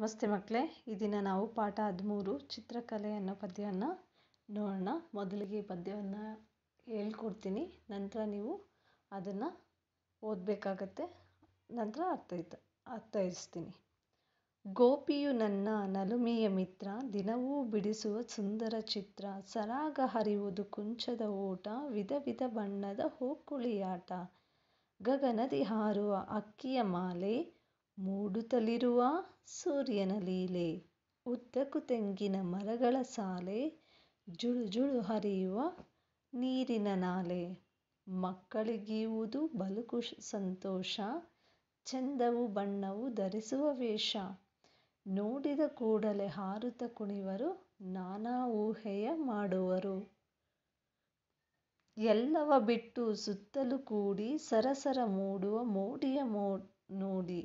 ನಮಸ್ತೆ ಮಕ್ಕಳೇ ಈ ದಿನ ನಾವು ಪಾಠ ಹದಿಮೂರು ಚಿತ್ರಕಲೆ ಅನ್ನೋ ಪದ್ಯವನ್ನು ನೋಡೋಣ ಮೊದಲಿಗೆ ಪದ್ಯವನ್ನು ಹೇಳ್ಕೊಡ್ತೀನಿ ನಂತರ ನೀವು ಅದನ್ನು ಓದಬೇಕಾಗತ್ತೆ ನಂತರ ಅರ್ಥೈತ ಇರಿಸ್ತೀನಿ ಗೋಪಿಯು ನನ್ನ ನಲುಮೆಯ ಮಿತ್ರ ದಿನವೂ ಬಿಡಿಸುವ ಸುಂದರ ಚಿತ್ರ ಸರಾಗ ಹರಿಯುವುದು ಕುಂಚದ ಓಟ ವಿಧ ವಿಧ ಬಣ್ಣದ ಹೂಕುಳಿಯಾಟ ಗಗನದಿ ಹಾರುವ ಅಕ್ಕಿಯ ಮಾಲೆ ಮೂಡುತ್ತಲಿರುವ ಸೂರ್ಯನ ಲೀಲೆ ಉದ್ದಕ್ಕು ತೆಂಗಿನ ಮರಗಳ ಸಾಲೆ ಜುಳು ಜುಳು ಹರಿಯುವ ನೀರಿನ ನಾಲೆ ಮಕ್ಕಳಿಗೀವುದು ಬಲು ಖುಷ್ ಸಂತೋಷ ಚಂದವು ಬಣ್ಣವು ಧರಿಸುವ ವೇಷ ನೋಡಿದ ಕೂಡಲೇ ಹಾರುತ ಕುಣಿವರು ನಾನಾ ಊಹೆಯ ಮಾಡುವರು ಎಲ್ಲವ ಬಿಟ್ಟು ಸುತ್ತಲೂ ಕೂಡಿ ಸರಸರ ಮೂಡುವ ಮೋಡಿಯ ಮೋ ನೋಡಿ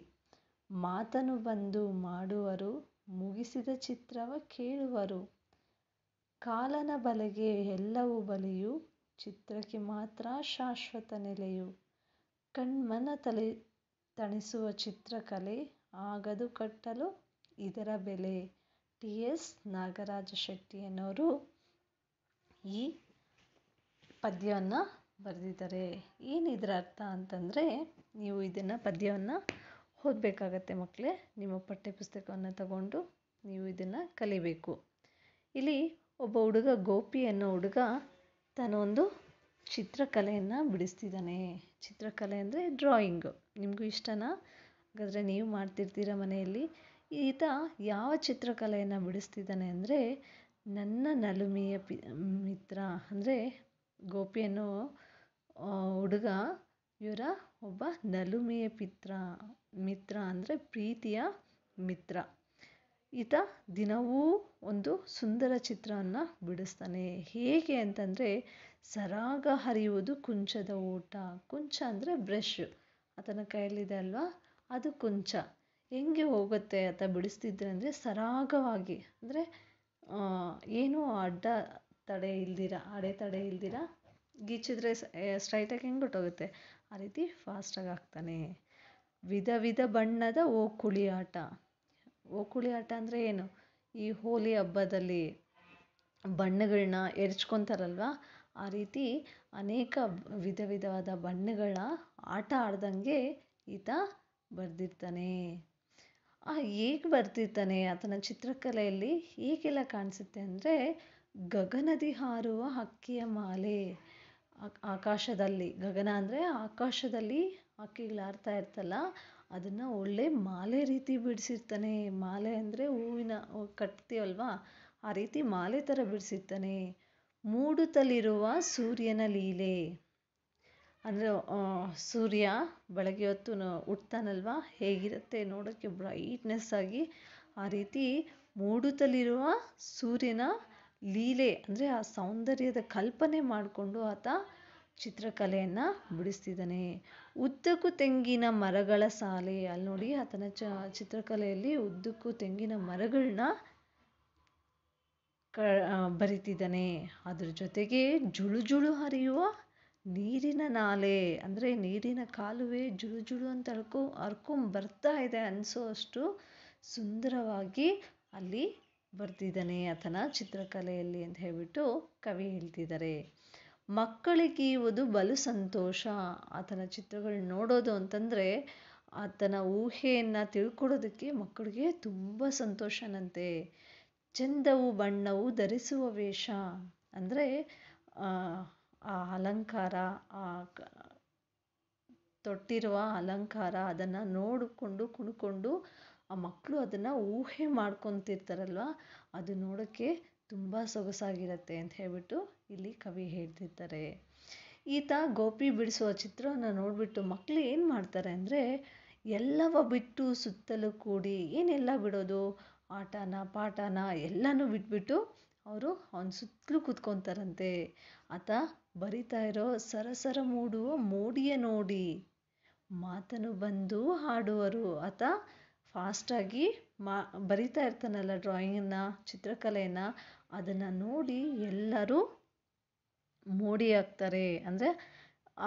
ಮಾತನು ಬಂದು ಮಾಡುವರು ಮುಗಿಸಿದ ಚಿತ್ರವ ಕೇಳುವರು ಕಾಲನ ಬಲೆಗೆ ಎಲ್ಲವೂ ಬಲಿಯು ಚಿತ್ರಕ್ಕೆ ಮಾತ್ರ ಶಾಶ್ವತ ನೆಲೆಯು ಕಣ್ಮನ ತಲೆ ತಣಿಸುವ ಚಿತ್ರಕಲೆ ಆಗದು ಕಟ್ಟಲು ಇದರ ಬೆಲೆ ಟಿ ಎಸ್ ನಾಗರಾಜ ಶೆಟ್ಟಿಯನ್ನೋರು ಈ ಪದ್ಯವನ್ನು ಬರೆದಿದ್ದಾರೆ ಏನಿದ್ರ ಅರ್ಥ ಅಂತಂದರೆ ನೀವು ಇದನ್ನು ಪದ್ಯವನ್ನು ಓದಬೇಕಾಗತ್ತೆ ಮಕ್ಕಳೇ ನಿಮ್ಮ ಪಠ್ಯ ಪುಸ್ತಕವನ್ನು ತಗೊಂಡು ನೀವು ಇದನ್ನು ಕಲಿಬೇಕು ಇಲ್ಲಿ ಒಬ್ಬ ಹುಡುಗ ಗೋಪಿ ಅನ್ನೋ ಹುಡುಗ ತಾನೊಂದು ಚಿತ್ರಕಲೆಯನ್ನು ಬಿಡಿಸ್ತಿದ್ದಾನೆ ಚಿತ್ರಕಲೆ ಅಂದರೆ ಡ್ರಾಯಿಂಗು ನಿಮಗೂ ಇಷ್ಟನಾ ಹಾಗಾದರೆ ನೀವು ಮಾಡ್ತಿರ್ತೀರ ಮನೆಯಲ್ಲಿ ಈತ ಯಾವ ಚಿತ್ರಕಲೆಯನ್ನು ಬಿಡಿಸ್ತಿದ್ದಾನೆ ಅಂದರೆ ನನ್ನ ನಲುಮೆಯ ಪಿ ಮಿತ್ರ ಅಂದರೆ ಗೋಪಿಯನ್ನು ಹುಡುಗ ಇವರ ಒಬ್ಬ ನಲುಮೆಯ ಪಿತ್ರ ಮಿತ್ರ ಅಂದರೆ ಪ್ರೀತಿಯ ಮಿತ್ರ ಈತ ದಿನವೂ ಒಂದು ಸುಂದರ ಚಿತ್ರವನ್ನು ಬಿಡಿಸ್ತಾನೆ ಹೇಗೆ ಅಂತಂದರೆ ಸರಾಗ ಹರಿಯುವುದು ಕುಂಚದ ಓಟ ಕುಂಚ ಅಂದರೆ ಬ್ರಷ್ ಆತನ ಕೈಯಲ್ಲಿದೆ ಅಲ್ವಾ ಅದು ಕುಂಚ ಹೆಂಗೆ ಹೋಗುತ್ತೆ ಆತ ಬಿಡಿಸ್ತಿದ್ರೆ ಅಂದರೆ ಸರಾಗವಾಗಿ ಅಂದರೆ ಏನೂ ಅಡ್ಡ ತಡೆ ಇಲ್ದಿರ ಅಡೆ ತಡೆ ಇಲ್ದಿರ ಗೀಚಿದ್ರೆ ಸ್ಟ್ರೈಟಾಗಿ ಹೆಂಗೆ ಹೊರ್ಟೋಗುತ್ತೆ ಆ ರೀತಿ ಫಾಸ್ಟಾಗಿ ಆಗ್ತಾನೆ ವಿಧ ವಿಧ ಬಣ್ಣದ ಓಕುಳಿ ಆಟ ಓಕುಳಿ ಆಟ ಅಂದರೆ ಏನು ಈ ಹೋಳಿ ಹಬ್ಬದಲ್ಲಿ ಬಣ್ಣಗಳನ್ನ ಎರ್ಚ್ಕೊತಾರಲ್ವ ಆ ರೀತಿ ಅನೇಕ ವಿಧ ವಿಧವಾದ ಬಣ್ಣಗಳ ಆಟ ಆಡ್ದಂಗೆ ಈತ ಆ ಹೇಗೆ ಬರ್ತಿರ್ತಾನೆ ಆತನ ಚಿತ್ರಕಲೆಯಲ್ಲಿ ಹೇಗೆಲ್ಲ ಕಾಣಿಸುತ್ತೆ ಅಂದರೆ ಗಗನದಿ ಹಾರುವ ಹಕ್ಕಿಯ ಮಾಲೆ ಆಕಾಶದಲ್ಲಿ ಗಗನ ಅಂದರೆ ಆಕಾಶದಲ್ಲಿ ಹಕ್ಕಿಗಳು ಹಾರ್ತಾ ಇರ್ತಲ್ಲ ಅದನ್ನು ಒಳ್ಳೆ ಮಾಲೆ ರೀತಿ ಬಿಡಿಸಿರ್ತಾನೆ ಮಾಲೆ ಅಂದರೆ ಹೂವಿನ ಕಟ್ತೀವಲ್ವ ಆ ರೀತಿ ಮಾಲೆ ಥರ ಬಿಡಿಸಿರ್ತಾನೆ ಮೂಡುತ್ತಲಿರುವ ಸೂರ್ಯನ ಲೀಲೆ ಅಂದರೆ ಸೂರ್ಯ ಬೆಳಗ್ಗೆ ಹೊತ್ತು ಉಟ್ತಾನಲ್ವಾ ಹೇಗಿರುತ್ತೆ ನೋಡೋಕ್ಕೆ ಬ್ರೈಟ್ನೆಸ್ ಆಗಿ ಆ ರೀತಿ ಮೂಡುತ್ತಲಿರುವ ಸೂರ್ಯನ ಲೀಲೆ ಅಂದರೆ ಆ ಸೌಂದರ್ಯದ ಕಲ್ಪನೆ ಮಾಡಿಕೊಂಡು ಆತ ಚಿತ್ರಕಲೆಯನ್ನು ಬಿಡಿಸ್ತಿದ್ದಾನೆ ಉದ್ದಕ್ಕೂ ತೆಂಗಿನ ಮರಗಳ ಸಾಲೆ ಅಲ್ಲಿ ನೋಡಿ ಆತನ ಚ ಚಿತ್ರಕಲೆಯಲ್ಲಿ ಉದ್ದಕ್ಕೂ ತೆಂಗಿನ ಮರಗಳನ್ನ ಕ ಬರಿತಿದ್ದಾನೆ ಅದ್ರ ಜೊತೆಗೆ ಜುಳು ಜುಳು ಹರಿಯುವ ನೀರಿನ ನಾಲೆ ಅಂದರೆ ನೀರಿನ ಕಾಲುವೆ ಜುಳು ಜುಳು ಅಂತ ಹರ್ಕೊ ಬರ್ತಾ ಇದೆ ಅನಿಸೋ ಅಷ್ಟು ಸುಂದರವಾಗಿ ಅಲ್ಲಿ ಬರ್ತಿದ್ದಾನೆ ಆತನ ಚಿತ್ರಕಲೆಯಲ್ಲಿ ಅಂತ ಹೇಳಿಬಿಟ್ಟು ಕವಿ ಹೇಳ್ತಿದ್ದಾರೆ ಮಕ್ಕಳಿಗೀವುದು ಬಲು ಸಂತೋಷ ಆತನ ಚಿತ್ರಗಳು ನೋಡೋದು ಅಂತಂದರೆ ಆತನ ಊಹೆಯನ್ನು ತಿಳ್ಕೊಡೋದಕ್ಕೆ ಮಕ್ಕಳಿಗೆ ತುಂಬ ಸಂತೋಷನಂತೆ ಚಂದವು ಬಣ್ಣವು ಧರಿಸುವ ವೇಷ ಅಂದರೆ ಆ ಅಲಂಕಾರ ಆ ತೊಟ್ಟಿರುವ ಅಲಂಕಾರ ಅದನ್ನು ನೋಡಿಕೊಂಡು ಕುಣ್ಕೊಂಡು ಆ ಮಕ್ಕಳು ಅದನ್ನು ಊಹೆ ಮಾಡ್ಕೊತಿರ್ತಾರಲ್ವ ಅದು ನೋಡೋಕ್ಕೆ ತುಂಬ ಸೊಗಸಾಗಿರತ್ತೆ ಅಂತ ಹೇಳ್ಬಿಟ್ಟು ಇಲ್ಲಿ ಕವಿ ಹೇಳ್ತಿರ್ತಾರೆ ಈತ ಗೋಪಿ ಬಿಡಿಸುವ ಚಿತ್ರವನ್ನು ನೋಡಿಬಿಟ್ಟು ಮಕ್ಕಳು ಏನು ಮಾಡ್ತಾರೆ ಅಂದರೆ ಎಲ್ಲವ ಬಿಟ್ಟು ಸುತ್ತಲೂ ಕೂಡಿ ಏನೆಲ್ಲ ಬಿಡೋದು ಆಟನ ಪಾಠನ ಎಲ್ಲನೂ ಬಿಟ್ಬಿಟ್ಟು ಅವರು ಅವನ ಸುತ್ತಲೂ ಕೂತ್ಕೊತಾರಂತೆ ಆತ ಬರಿತಾ ಇರೋ ಸರಸರ ಮೂಡುವ ಮೂಡಿಯ ನೋಡಿ ಮಾತನು ಬಂದು ಹಾಡುವರು ಆತ ಫಾಸ್ಟಾಗಿ ಮಾ ಬರಿತಾ ಇರ್ತಾನಲ್ಲ ಡ್ರಾಯಿಂಗನ್ನ ಚಿತ್ರಕಲೆಯನ್ನು ಅದನ್ನು ನೋಡಿ ಎಲ್ಲರೂ ಮೋಡಿ ಆಗ್ತಾರೆ ಅಂದರೆ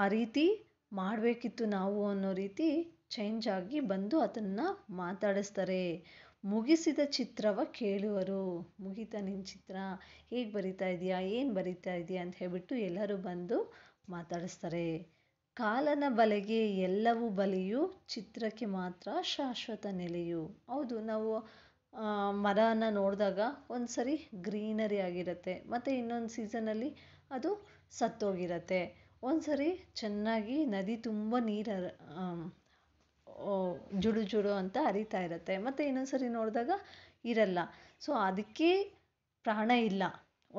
ಆ ರೀತಿ ಮಾಡಬೇಕಿತ್ತು ನಾವು ಅನ್ನೋ ರೀತಿ ಚೇಂಜ್ ಆಗಿ ಬಂದು ಅದನ್ನು ಮಾತಾಡಿಸ್ತಾರೆ ಮುಗಿಸಿದ ಚಿತ್ರವ ಕೇಳುವರು ಮುಗಿತ ನಿನ್ನ ಚಿತ್ರ ಹೇಗೆ ಬರಿತಾ ಇದೆಯಾ ಏನು ಬರಿತಾ ಇದೆಯಾ ಅಂತ ಹೇಳಿಬಿಟ್ಟು ಎಲ್ಲರೂ ಬಂದು ಮಾತಾಡಿಸ್ತಾರೆ ಕಾಲನ ಬಲೆಗೆ ಎಲ್ಲವೂ ಬಲೆಯು ಚಿತ್ರಕ್ಕೆ ಮಾತ್ರ ಶಾಶ್ವತ ನೆಲೆಯು ಹೌದು ನಾವು ಮರನ ನೋಡಿದಾಗ ಒಂದ್ಸರಿ ಗ್ರೀನರಿ ಆಗಿರುತ್ತೆ ಮತ್ತೆ ಇನ್ನೊಂದು ಸೀಸನಲ್ಲಿ ಅದು ಸತ್ತೋಗಿರತ್ತೆ ಒಂದ್ಸರಿ ಚೆನ್ನಾಗಿ ನದಿ ತುಂಬ ನೀರು ಜುಡು ಜುಡು ಅಂತ ಅರಿತಾ ಇರತ್ತೆ ಮತ್ತೆ ಇನ್ನೊಂದ್ಸರಿ ನೋಡಿದಾಗ ಇರಲ್ಲ ಸೊ ಅದಕ್ಕೆ ಪ್ರಾಣ ಇಲ್ಲ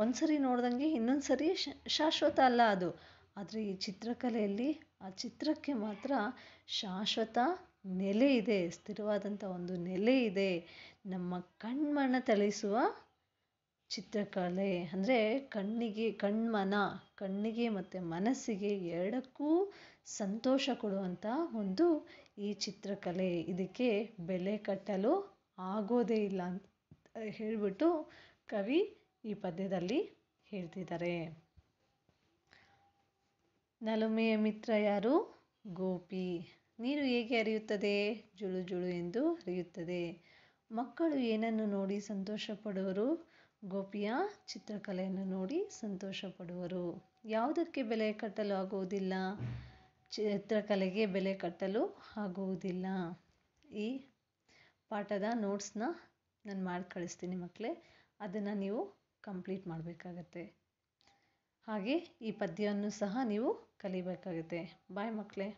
ಒಂದ್ಸರಿ ನೋಡ್ದಂಗೆ ಇನ್ನೊಂದ್ಸರಿ ಶಾಶ್ವತ ಅಲ್ಲ ಅದು ಆದರೆ ಈ ಚಿತ್ರಕಲೆಯಲ್ಲಿ ಆ ಚಿತ್ರಕ್ಕೆ ಮಾತ್ರ ಶಾಶ್ವತ ನೆಲೆ ಇದೆ ಸ್ಥಿರವಾದಂಥ ಒಂದು ನೆಲೆ ಇದೆ ನಮ್ಮ ಕಣ್ಮನ ತಲಿಸುವ ಚಿತ್ರಕಲೆ ಅಂದರೆ ಕಣ್ಣಿಗೆ ಕಣ್ಮನ ಕಣ್ಣಿಗೆ ಮತ್ತು ಮನಸ್ಸಿಗೆ ಎರಡಕ್ಕೂ ಸಂತೋಷ ಕೊಡುವಂಥ ಒಂದು ಈ ಚಿತ್ರಕಲೆ ಇದಕ್ಕೆ ಬೆಲೆ ಕಟ್ಟಲು ಆಗೋದೇ ಇಲ್ಲ ಅಂತ ಹೇಳಿಬಿಟ್ಟು ಕವಿ ಈ ಪದ್ಯದಲ್ಲಿ ಹೇಳ್ತಿದ್ದಾರೆ ನಲುಮೆಯ ಮಿತ್ರ ಯಾರು ಗೋಪಿ ನೀರು ಹೇಗೆ ಹರಿಯುತ್ತದೆ ಜುಳು ಜುಳು ಎಂದು ಹರಿಯುತ್ತದೆ ಮಕ್ಕಳು ಏನನ್ನು ನೋಡಿ ಸಂತೋಷ ಪಡುವರು ಗೋಪಿಯ ಚಿತ್ರಕಲೆಯನ್ನು ನೋಡಿ ಸಂತೋಷ ಪಡುವರು ಯಾವುದಕ್ಕೆ ಬೆಲೆ ಕಟ್ಟಲು ಆಗುವುದಿಲ್ಲ ಚಿತ್ರಕಲೆಗೆ ಬೆಲೆ ಕಟ್ಟಲು ಆಗುವುದಿಲ್ಲ ಈ ಪಾಠದ ನೋಟ್ಸ್ನ ನಾನು ಮಾಡಿ ಕಳಿಸ್ತೀನಿ ಮಕ್ಕಳೇ ಅದನ್ನು ನೀವು ಕಂಪ್ಲೀಟ್ ಮಾಡಬೇಕಾಗತ್ತೆ ಹಾಗೆ ಈ ಪದ್ಯವನ್ನು ಸಹ ನೀವು ಕಲಿಬೇಕಾಗುತ್ತೆ ಬಾಯ್ ಮಕ್ಕಳೇ